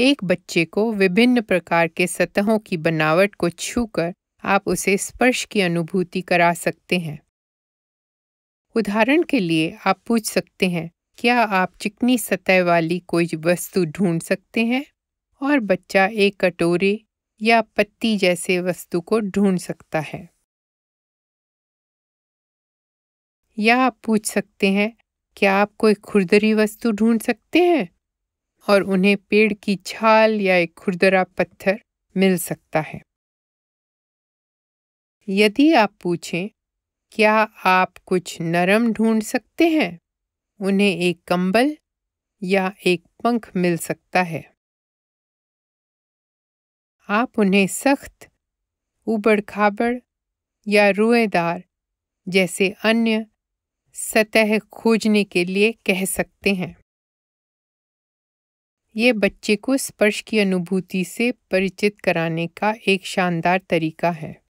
एक बच्चे को विभिन्न प्रकार के सतहों की बनावट को छूकर आप उसे स्पर्श की अनुभूति करा सकते हैं उदाहरण के लिए आप पूछ सकते हैं क्या आप चिकनी सतह वाली कोई वस्तु ढूंढ सकते हैं और बच्चा एक कटोरे या पत्ती जैसे वस्तु को ढूंढ सकता है या आप पूछ सकते हैं क्या आप कोई खुरदरी वस्तु ढूंढ सकते हैं और उन्हें पेड़ की छाल या एक खुरदरा पत्थर मिल सकता है यदि आप पूछें क्या आप कुछ नरम ढूंढ सकते हैं उन्हें एक कंबल या एक पंख मिल सकता है आप उन्हें सख्त उबड़ खाबड़ या रुएदार जैसे अन्य सतह खोजने के लिए कह सकते हैं ये बच्चे को स्पर्श की अनुभूति से परिचित कराने का एक शानदार तरीका है